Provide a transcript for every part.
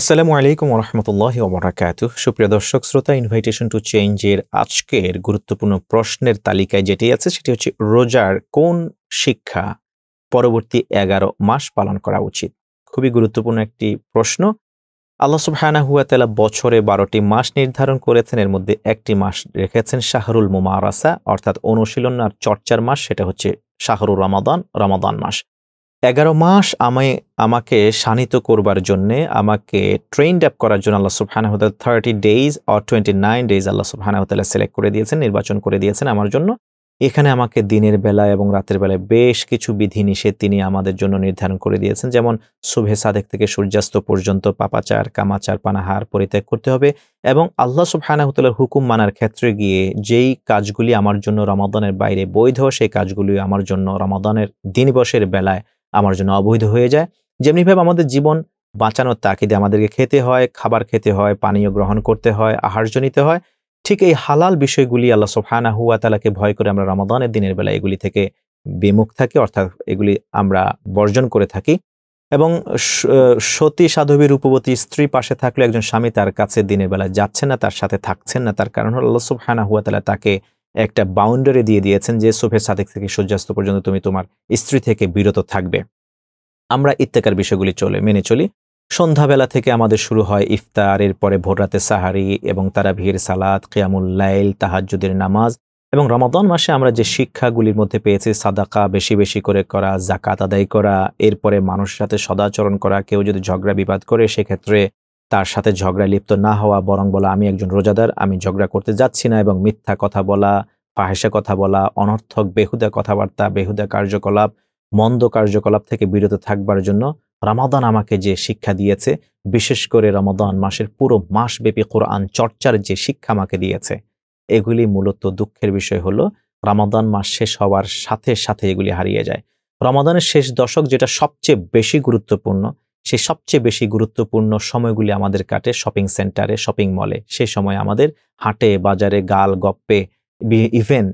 আসসালামু আলাইকুম ওরহমতুল্লাহ ওবরাকাত সুপ্রিয় দর্শক শ্রোতা ইনভাইটেশন টু চেঞ্জের আজকের গুরুত্বপূর্ণ প্রশ্নের তালিকায় যেটি আছে সেটি হচ্ছে রোজার কোন শিক্ষা পরবর্তী এগারো মাস পালন করা উচিত খুবই গুরুত্বপূর্ণ একটি প্রশ্ন আল্লাহ সুবহানা হুয়া বছরে বারোটি মাস নির্ধারণ করেছেন এর মধ্যে একটি মাস রেখেছেন শাহরুল মুমারাসা অর্থাৎ অনুশীলন আর চর্চার মাস সেটা হচ্ছে শাহরুল রমাদান রমাদান মাস এগারো মাস আমায় আমাকে শানিত করবার জন্যে আমাকে ট্রেন্ড আপ করার জন্য আল্লাহ হতে thirty days or twenty nine days আল্লাহ সুবহানাহতাল্লাহ সিলেক্ট করে দিয়েছেন নির্বাচন করে দিয়েছেন আমার জন্য এখানে আমাকে দিনের বেলা এবং রাতের বেলায় বেশ কিছু বিধিনিষেধ তিনি আমাদের জন্য নির্ধারণ করে দিয়েছেন যেমন শুভে সাদেক থেকে সূর্যাস্ত পর্যন্ত পাপাচার কামাচার পানাহার পরিত্যাগ করতে হবে এবং আল্লাহ সুবহানাহতালার হুকুম মানার ক্ষেত্রে গিয়ে যেই কাজগুলি আমার জন্য রমাদানের বাইরে বৈধ সেই কাজগুলি আমার জন্য রমাদানের দিনবসের বেলায় আমার জন্য অবৈধ হয়ে যায় যেমনিভাবে আমাদের জীবন বাঁচানোর তাকিদে আমাদেরকে খেতে হয় খাবার খেতে হয় পানীয় গ্রহণ করতে হয় আহার্য নিতে হয় ঠিক এই হালাল বিষয়গুলি আল্লাহ সোফানা হুয়া তালাকে ভয় করে আমরা রমাদানের দিনের বেলা এগুলি থেকে বিমুখ থাকি অর্থাৎ এগুলি আমরা বর্জন করে থাকি এবং সতী সাধবী রূপবতী স্ত্রী পাশে থাকলে একজন স্বামী তার কাছে দিনের বেলা যাচ্ছেন না তার সাথে থাকছেন না তার কারণ হল আল্লাহ সুবহানা হুয়া তালা তাকে একটা বাউন্ডারি দিয়ে দিয়েছেন যে সোফের সাদেক থেকে সূর্যাস্ত পর্যন্ত তুমি তোমার স্ত্রী থেকে বিরত থাকবে আমরা ইত্যাকার বিষয়গুলি চলে মেনে চলি সন্ধ্যাবেলা থেকে আমাদের শুরু হয় ইফতার এরপরে ভোররাতে সাহারি এবং তারা ভিড় সালাদ কিয়ামুল লাইল তাহাজুদের নামাজ এবং রমাদন মাসে আমরা যে শিক্ষাগুলির মধ্যে পেয়েছি সাদাকা বেশি বেশি করে করা জাকাত আদায় করা এরপরে মানুষের সাথে সদাচরণ করা কেউ যদি ঝগড়া বিবাদ করে সেক্ষেত্রে তার সাথে ঝগড়া লিপ্ত না হওয়া বরং বলা আমি একজন রোজাদার আমি ঝগড়া করতে যাচ্ছি না এবং মিথ্যা কথা বলা পাহেসা কথা বলা অনর্থক বেহুদা কথাবার্তা বেহুদা কার্যকলাপ মন্দ কার্যকলাপ থেকে বিরত থাকবার জন্য রামাদান আমাকে যে শিক্ষা দিয়েছে বিশেষ করে রমাদান মাসের পুরো মাসব্যাপী কোরআন চর্চার যে শিক্ষা আমাকে দিয়েছে এগুলি মূলত দুঃখের বিষয় হল রামাদান মাস শেষ হওয়ার সাথে সাথে এগুলি হারিয়ে যায় রমাদানের শেষ দশক যেটা সবচেয়ে বেশি গুরুত্বপূর্ণ সেই সবচেয়ে বেশি গুরুত্বপূর্ণ সময়গুলি আমাদের কাটে শপিং সেন্টারে শপিং মলে সেই সময় আমাদের হাটে বাজারে গাল গপ্পে ইভেন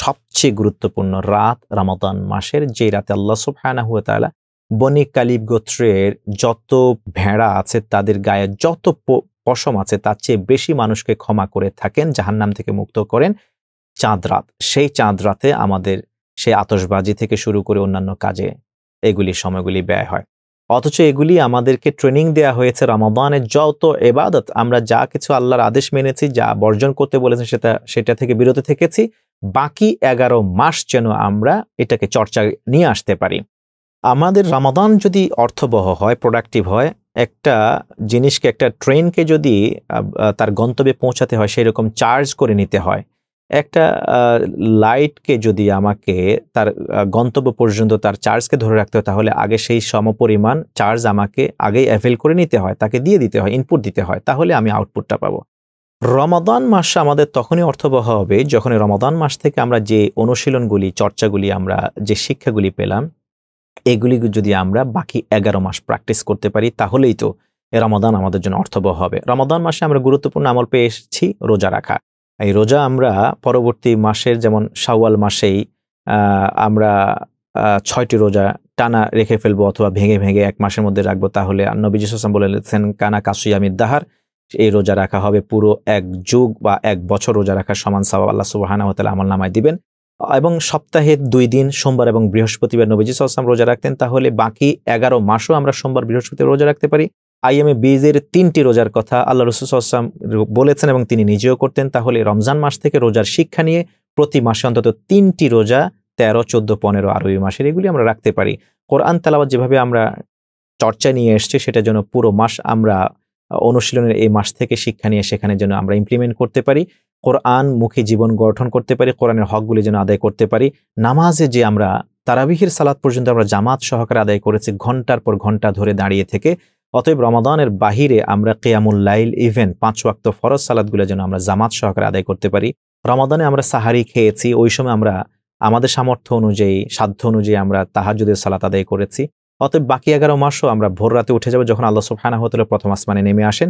সবচেয়ে গুরুত্বপূর্ণ রাত রামাদান মাসের যে রাতে আল্লাহ সুফহানা হুয়া তালা বনি কালিব গোত্রের যত ভেড়া আছে তাদের গায়ে যত পশম আছে তার চেয়ে বেশি মানুষকে ক্ষমা করে থাকেন জাহান্নাম থেকে মুক্ত করেন চাঁদ রাত সেই চাঁদ রাতে আমাদের সেই আতসবাজি থেকে শুরু করে অন্যান্য কাজে এগুলি সময়গুলি ব্যয় হয় অথচ এগুলি আমাদেরকে ট্রেনিং দেয়া হয়েছে রমাদানের যত এবাদত আমরা যা কিছু আল্লাহর আদেশ মেনেছি যা বর্জন করতে বলেছেন সেটা সেটা থেকে বিরত থেকেছি বাকি এগারো মাস যেন আমরা এটাকে চর্চা নিয়ে আসতে পারি আমাদের রামাদান যদি অর্থবহ হয় প্রোডাক্টিভ হয় একটা জিনিসকে একটা ট্রেনকে যদি তার গন্তব্যে পৌঁছাতে হয় সেই রকম চার্জ করে নিতে হয় একটা লাইটকে যদি আমাকে তার গন্তব্য পর্যন্ত তার চার্জকে ধরে রাখতে হয় তাহলে আগে সেই সমপরিমাণ চার্জ আমাকে আগেই অ্যাভেল করে নিতে হয় তাকে দিয়ে দিতে হয় ইনপুট দিতে হয় তাহলে আমি আউটপুটটা পাবো রমাদান মাস আমাদের তখনই অর্থবহ হবে যখন রমাদান মাস থেকে আমরা যে অনুশীলনগুলি চর্চাগুলি আমরা যে শিক্ষাগুলি পেলাম এগুলি যদি আমরা বাকি এগারো মাস প্র্যাকটিস করতে পারি তাহলেই তো রমাদান আমাদের জন্য অর্থবহ হবে রমাদান মাসে আমরা গুরুত্বপূর্ণ আমল পেয়ে এসেছি রোজা রাখা এই রোজা আমরা পরবর্তী মাসের যেমন শাওয়াল মাসেই আমরা ছয়টি রোজা টানা রেখে ফেলবো অথবা ভেঙে ভেঙে এক মাসের মধ্যে রাখবো তাহলে নবীজ হাসান বলেছেন কানা কাসুয়ামির দাহার এই রোজা রাখা হবে পুরো এক যুগ বা এক বছর রোজা রাখার সমান সাবাব আল্লাহ সুবাহানা হতালা আমল নামায় দিবেন এবং সপ্তাহে দুই দিন সোমবার এবং বৃহস্পতিবার নবীজি সাল্লাম রোজা রাখতেন তাহলে বাকি এগারো মাসও আমরা সোমবার বৃহস্পতিবার রোজা রাখতে পারি আইএমএ বিজের তিনটি রোজার কথা আল্লাহ রসুলাম বলেছেন এবং তিনি নিজেও করতেন তাহলে রমজান মাস থেকে রোজার শিক্ষা নিয়ে প্রতি মাসে অন্তত তিনটি রোজা তেরো চোদ্দ পনেরো আরবি মাসের এগুলি আমরা রাখতে পারি কোরআন তালাবাদ যেভাবে আমরা চর্চা নিয়ে এসছি সেটা যেন পুরো মাস আমরা অনুশীলনের এই মাস থেকে শিক্ষা নিয়ে সেখানে যেন আমরা ইমপ্লিমেন্ট করতে পারি কোরআন মুখী জীবন গঠন করতে পারি কোরআনের হকগুলি যেন আদায় করতে পারি নামাজে যে আমরা তারাবিহির সালাদ পর্যন্ত আমরা জামাত সহকারে আদায় করেছি ঘন্টার পর ঘন্টা ধরে দাঁড়িয়ে থেকে অতএব রমাদানের বাহিরে আমরা কেয়ামুল লাইল ইভেন্ট পাঁচ ওয়াক্ত ফরজ সালাদগুলো যেন আমরা জামাত সহকারে আদায় করতে পারি রমাদানে আমরা সাহারি খেয়েছি ওই সময় আমরা আমাদের সামর্থ্য অনুযায়ী সাধ্য অনুযায়ী আমরা তাহার যদি সালাত আদায় করেছি অতএব বাকি এগারো মাসও আমরা ভোর রাতে উঠে যাবো যখন আল্লাহ সুফহানা হতলে প্রথম আসমানে নেমে আসেন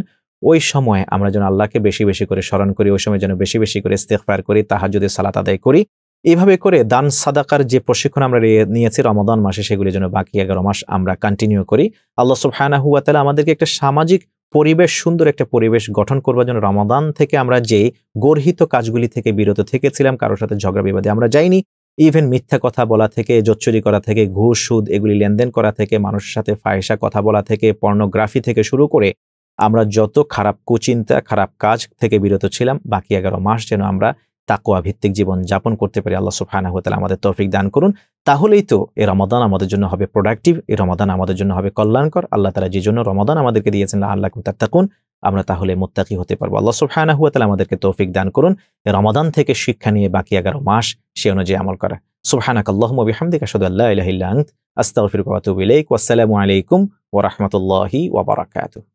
ওই সময় আমরা যেন আল্লাহকে বেশি বেশি করে স্মরণ করি ওই সময় যেন বেশি বেশি করে ইস্তেকফার করি তাহার যদি সালাত আদায় করি এইভাবে করে দান সাদাকার যে প্রশিক্ষণ আমরা নিয়েছি রমাদান মাসে সেগুলি যেন বাকি এগারো মাস আমরা কন্টিনিউ করি আল্লাহ সুফহানা হুয়া তালা আমাদেরকে একটা সামাজিক পরিবেশ সুন্দর একটা পরিবেশ গঠন করবার জন্য রমাদান থেকে আমরা যে গর্হিত কাজগুলি থেকে বিরত থেকেছিলাম কারোর সাথে ঝগড়া বিবাদে আমরা যাইনি ইভেন মিথ্যা কথা বলা থেকে জোচ্চুরি করা থেকে ঘুষ সুদ এগুলি লেনদেন করা থেকে মানুষের সাথে ফায়সা কথা বলা থেকে পর্নোগ্রাফি থেকে শুরু করে আমরা যত খারাপ কুচিন্তা খারাপ কাজ থেকে বিরত ছিলাম বাকি এগারো মাস যেন আমরা তাকুয়া ভিত্তিক জীবন যাপন করতে পারি আল্লাহ সুফানা হতে আমাদের তৌফিক দান করুন তাহলেই তো এই রমাদান আমাদের জন্য হবে প্রোডাক্টিভ এই রমাদান আমাদের জন্য হবে কল্যাণকর আল্লাহ তালা যে জন্য রমাদান আমাদেরকে দিয়েছেন আল্লাহ তাত্তাকুন আমরা তাহলে মোত্তাকি হতে পারবো আল্লাহ সুফায়না হুয়া তালা আমাদেরকে তৌফিক দান করুন রমাদান থেকে শিক্ষা নিয়ে বাকি এগারো মাস সে অনুযায়ী আমল করা সুফহানাক কাল্লাহ বিহামদিক আসাদ আস্তাফির কাতুব আসসালামু আলাইকুম ওরহমতুল্লাহি ওবরাকাতু